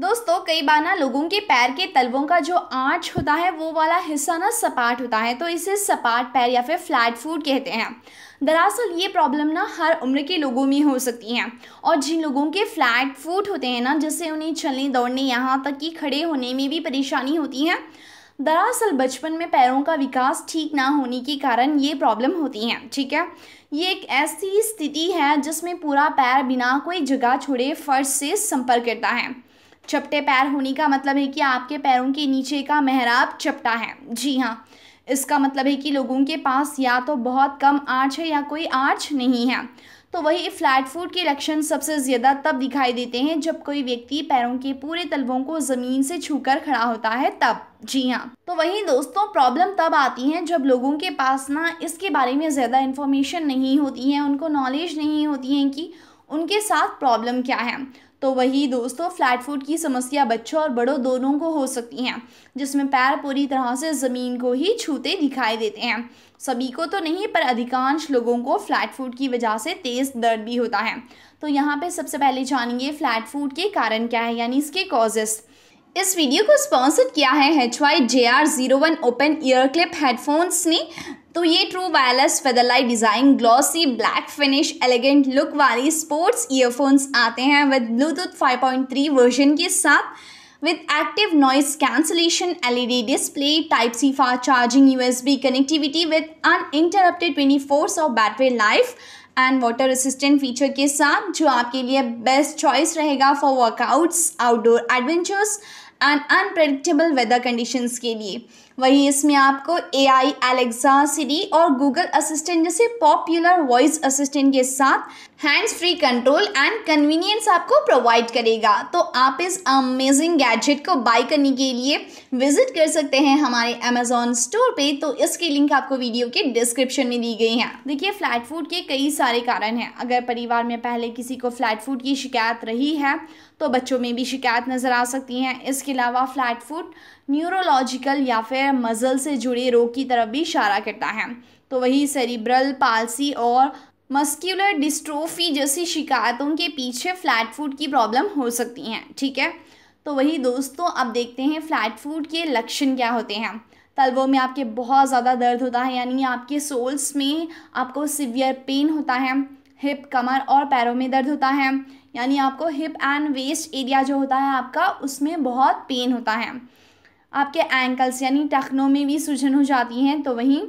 दोस्तों कई बार ना लोगों के पैर के तलवों का जो आँच होता है वो वाला हिस्सा ना सपाट होता है तो इसे सपाट पैर या फिर फ्लैट फूट कहते हैं दरअसल ये प्रॉब्लम ना हर उम्र के लोगों में हो सकती है और जिन लोगों के फ्लैट फूट होते हैं ना जिससे उन्हें चलने दौड़ने यहाँ तक कि खड़े होने में भी परेशानी होती है दरअसल बचपन में पैरों का विकास ठीक ना होने के कारण ये प्रॉब्लम होती हैं ठीक है ये एक ऐसी स्थिति है जिसमें पूरा पैर बिना कोई जगह छोड़े फर्श से संपर्क करता है चपटे पैर होने का मतलब है कि आपके पैरों के नीचे का मेहराब चपटा है जी हाँ इसका मतलब है कि लोगों के पास या तो बहुत कम आँच है या कोई आँच नहीं है तो वही फ्लैट फूट के लक्षण सबसे ज़्यादा तब दिखाई देते हैं जब कोई व्यक्ति पैरों के पूरे तलवों को ज़मीन से छूकर खड़ा होता है तब जी हाँ तो वही दोस्तों प्रॉब्लम तब आती है जब लोगों के पास ना इसके बारे में ज़्यादा इन्फॉर्मेशन नहीं होती है उनको नॉलेज नहीं होती है कि उनके साथ प्रॉब्लम क्या है तो वही दोस्तों फ्लैट फुट की समस्या बच्चों और बड़ों दोनों को हो सकती हैं जिसमें पैर पूरी तरह से ज़मीन को ही छूते दिखाई देते हैं सभी को तो नहीं पर अधिकांश लोगों को फ्लैट फुट की वजह से तेज़ दर्द भी होता है तो यहाँ पे सबसे पहले जानेंगे फ्लैट फुट के कारण क्या है यानी इसके कॉजेस इस वीडियो को स्पॉन्सर किया है H Y J R zero one open ear clip headphones ने तो ये true wireless featherlight design glossy black finish elegant look वाली स्पोर्ट्स ईयरफोन्स आते हैं विद ब्लूटूथ 5.3 वर्जन के साथ विद एक्टिव नॉइस ई एलईडी डिस्प्ले टाइप सी फा charging USB connectivity with uninterrupted twenty fours of battery life and water resistant feature के साथ जो आपके लिए बेस्ट चॉइस रहेगा for workouts outdoor adventures and unpredictable weather conditions के लिए वहीं इसमें आपको ए आई एलेक्सा सीरी और गूगल असिस्टेंट जैसे पॉपुलर वॉइस असिस्टेंट के साथ hands free control and convenience आपको प्रोवाइड करेगा तो आप इस अमेजिंग गैजेट को बाई करने के लिए विजिट कर सकते हैं हमारे अमेजोन स्टोर पे तो इसकी लिंक आपको वीडियो के डिस्क्रिप्शन में दी गई है देखिए फ्लैट फूड के कई सारे कारण हैं अगर परिवार में पहले किसी को फ्लैट फूड की शिकायत रही है तो बच्चों में भी शिकायत नज़र आ सकती हैं इसके अलावा फ्लैट फूड न्यूरोलॉजिकल या फिर है मज़ल से जुड़े रोग की तरफ भी इशारा करता है तो वही सेरिब्रल पालसी और मस्क्यूलर डिस्ट्रोफी जैसी शिकायतों के पीछे फ्लैट फूड की प्रॉब्लम हो सकती हैं ठीक है तो वही दोस्तों अब देखते हैं फ्लैट फूड के लक्षण क्या होते हैं तलवों में आपके बहुत ज़्यादा दर्द होता है यानी आपके सोल्स में आपको सिवियर पेन होता है हिप कमर और पैरों में दर्द होता है यानी आपको हिप एंड वेस्ट एरिया जो होता है आपका उसमें बहुत पेन होता है आपके एंकल्स यानी टखनों में भी सूजन हो जाती है तो वहीं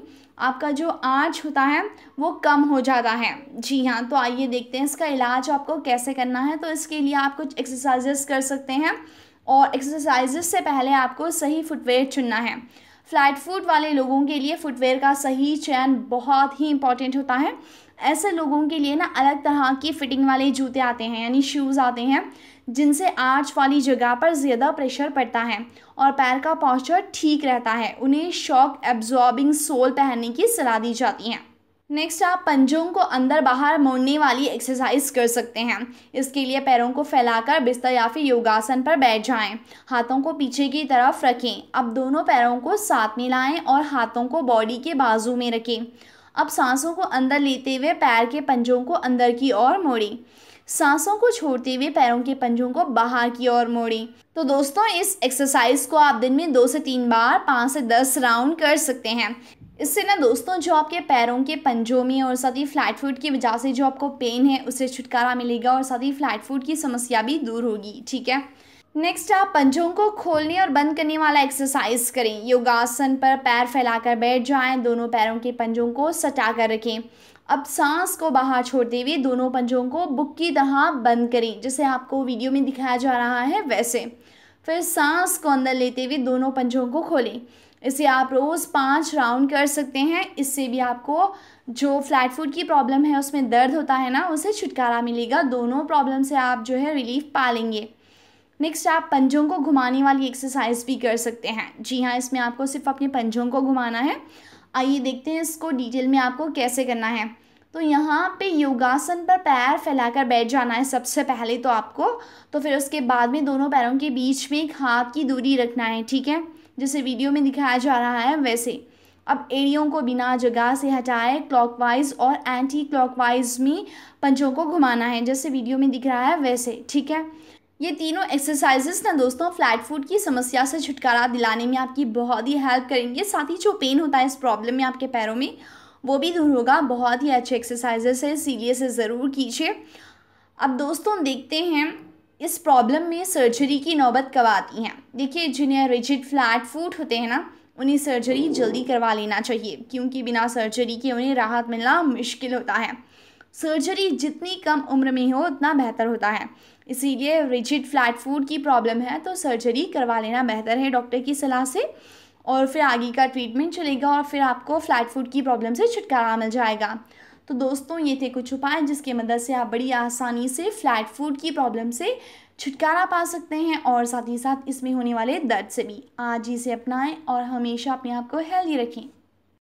आपका जो आँच होता है वो कम हो जाता है जी हाँ तो आइए देखते हैं इसका इलाज आपको कैसे करना है तो इसके लिए आप कुछ एक्सरसाइजेस कर सकते हैं और एक्सरसाइजेस से पहले आपको सही फुटवेयर चुनना है फ्लैट फूट वाले लोगों के लिए फुटवेयर का सही चयन बहुत ही इंपॉर्टेंट होता है ऐसे लोगों के लिए ना अलग तरह के फिटिंग वाले जूते आते हैं यानी शूज़ आते हैं जिनसे आर्च वाली जगह पर ज़्यादा प्रेशर पड़ता है और पैर का पॉस्चर ठीक रहता है उन्हें शॉक एब्जॉर्बिंग सोल पहनने की सलाह दी जाती है नेक्स्ट आप पंजों को अंदर बाहर मोड़ने वाली एक्सरसाइज कर सकते हैं इसके लिए पैरों को फैलाकर बिस्तर या फिर योगासन पर बैठ जाएं। हाथों को पीछे की तरफ रखें अब दोनों पैरों को साथ में लाएं और हाथों को बॉडी के बाजू में रखें अब सांसों को अंदर लेते हुए पैर के पंजों को अंदर की ओर मोड़ी सांसों को छोड़ते हुए पैरों के पंजों को बाहर की ओर मोड़ी तो दोस्तों इस एक्सरसाइज को आप दिन में दो से तीन बार पाँच से दस राउंड कर सकते हैं इससे ना दोस्तों जो आपके पैरों के पंजों में और साथ ही फ्लैट फूट की वजह से जो आपको पेन है उससे छुटकारा मिलेगा और साथ ही फ्लैट फूट की समस्या भी दूर होगी ठीक है नेक्स्ट आप पंजों को खोलने और बंद करने वाला एक्सरसाइज करें योगासन पर पैर फैलाकर बैठ जाएं दोनों पैरों के पंजों को सटा कर रखें अब सांस को बाहर छोड़ते हुए दोनों पंजों को बुक की तरह बंद करें जैसे आपको वीडियो में दिखाया जा रहा है वैसे फिर सांस को अंदर लेते हुए दोनों पंजों को खोलें इसे आप रोज़ पाँच राउंड कर सकते हैं इससे भी आपको जो फ्लैट फूड की प्रॉब्लम है उसमें दर्द होता है ना उसे छुटकारा मिलेगा दोनों प्रॉब्लम से आप जो है रिलीफ पा लेंगे नेक्स्ट आप पंजों को घुमाने वाली एक्सरसाइज भी कर सकते हैं जी हाँ इसमें आपको सिर्फ अपने पंजों को घुमाना है आइए देखते हैं इसको डिटेल में आपको कैसे करना है तो यहाँ पे योगासन पर पैर फैलाकर बैठ जाना है सबसे पहले तो आपको तो फिर उसके बाद में दोनों पैरों के बीच में एक हाथ की दूरी रखना है ठीक है जैसे वीडियो में दिखाया जा रहा है वैसे अब एड़ियों को बिना जगह से हटाए क्लॉकवाइज और एंटी क्लॉकवाइज में पंजों को घुमाना है जैसे वीडियो में दिख रहा है वैसे ठीक है ये तीनों एक्सरसाइजेस ना दोस्तों फ्लैट फूड की समस्या से छुटकारा दिलाने में आपकी बहुत ही हेल्प करेंगे साथ ही जो पेन होता है इस प्रॉब्लम में आपके पैरों में वो भी दूर होगा बहुत ही अच्छे एक्सरसाइजेस है इसीलिए से ज़रूर कीजिए अब दोस्तों देखते हैं इस प्रॉब्लम में सर्जरी की नौबत कब आती है देखिए जिन्हें रिजिड फ्लैट फूट होते हैं ना उन्हें सर्जरी जल्दी करवा लेना चाहिए क्योंकि बिना सर्जरी के उन्हें राहत मिलना मुश्किल होता है सर्जरी जितनी कम उम्र में हो उतना बेहतर होता है इसीलिए रिजिड फ्लैट फूड की प्रॉब्लम है तो सर्जरी करवा लेना बेहतर है डॉक्टर की सलाह से और फिर आगे का ट्रीटमेंट चलेगा और फिर आपको फ्लैट फूड की प्रॉब्लम से छुटकारा मिल जाएगा तो दोस्तों ये थे कुछ उपाय जिसकी मदद से आप बड़ी आसानी से फ्लैट फूड की प्रॉब्लम से छुटकारा पा सकते हैं और साथ ही साथ इसमें होने वाले दर्द से भी आज ही से अपनाएं और हमेशा अपने आप को हेल्दी रखें